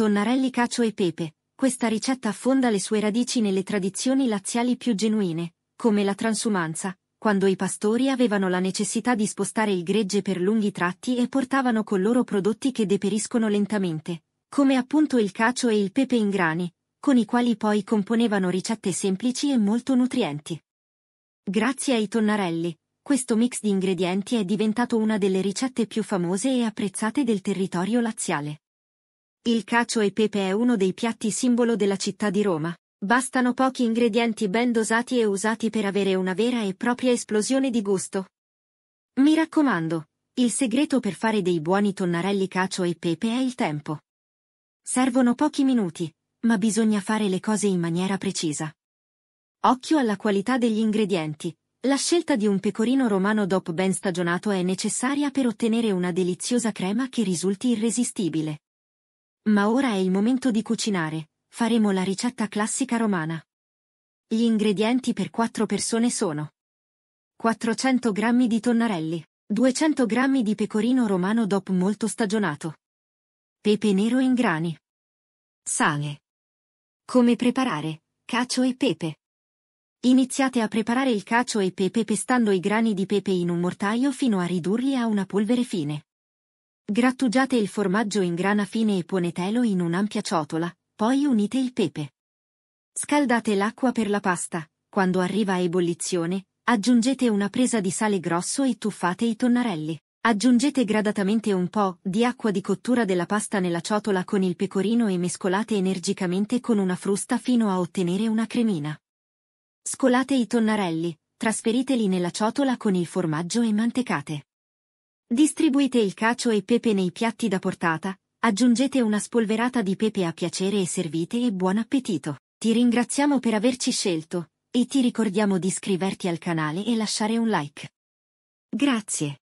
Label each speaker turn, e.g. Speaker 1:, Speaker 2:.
Speaker 1: Tonnarelli cacio e pepe. Questa ricetta affonda le sue radici nelle tradizioni laziali più genuine, come la transumanza, quando i pastori avevano la necessità di spostare il gregge per lunghi tratti e portavano con loro prodotti che deperiscono lentamente, come appunto il cacio e il pepe in grani, con i quali poi componevano ricette semplici e molto nutrienti. Grazie ai tonnarelli, questo mix di ingredienti è diventato una delle ricette più famose e apprezzate del territorio laziale. Il cacio e pepe è uno dei piatti simbolo della città di Roma. Bastano pochi ingredienti ben dosati e usati per avere una vera e propria esplosione di gusto. Mi raccomando, il segreto per fare dei buoni tonnarelli cacio e pepe è il tempo. Servono pochi minuti, ma bisogna fare le cose in maniera precisa. Occhio alla qualità degli ingredienti. La scelta di un pecorino romano DOP ben stagionato è necessaria per ottenere una deliziosa crema che risulti irresistibile. Ma ora è il momento di cucinare, faremo la ricetta classica romana. Gli ingredienti per 4 persone sono 400 g di tonnarelli, 200 g di pecorino romano DOP molto stagionato, pepe nero in grani, sale. Come preparare? Cacio e pepe. Iniziate a preparare il cacio e pepe pestando i grani di pepe in un mortaio fino a ridurli a una polvere fine. Grattugiate il formaggio in grana fine e ponetelo in un'ampia ciotola, poi unite il pepe. Scaldate l'acqua per la pasta, quando arriva a ebollizione, aggiungete una presa di sale grosso e tuffate i tonnarelli. Aggiungete gradatamente un po' di acqua di cottura della pasta nella ciotola con il pecorino e mescolate energicamente con una frusta fino a ottenere una cremina. Scolate i tonnarelli, trasferiteli nella ciotola con il formaggio e mantecate. Distribuite il cacio e pepe nei piatti da portata, aggiungete una spolverata di pepe a piacere e servite e buon appetito. Ti ringraziamo per averci scelto e ti ricordiamo di iscriverti al canale e lasciare un like. Grazie.